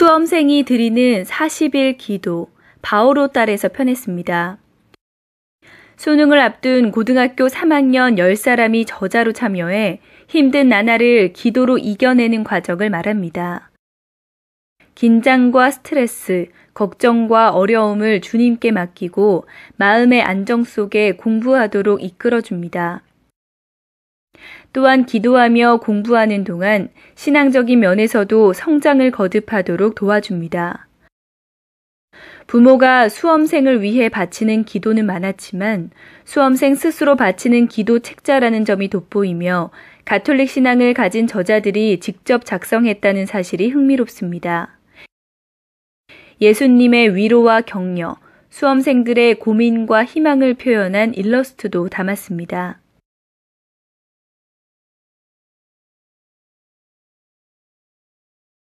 수험생이 드리는 40일 기도 바오로 딸에서 편했습니다. 수능을 앞둔 고등학교 3학년 10사람이 저자로 참여해 힘든 나날을 기도로 이겨내는 과정을 말합니다. 긴장과 스트레스, 걱정과 어려움을 주님께 맡기고 마음의 안정 속에 공부하도록 이끌어줍니다. 또한 기도하며 공부하는 동안 신앙적인 면에서도 성장을 거듭하도록 도와줍니다. 부모가 수험생을 위해 바치는 기도는 많았지만 수험생 스스로 바치는 기도 책자라는 점이 돋보이며 가톨릭 신앙을 가진 저자들이 직접 작성했다는 사실이 흥미롭습니다. 예수님의 위로와 격려, 수험생들의 고민과 희망을 표현한 일러스트도 담았습니다.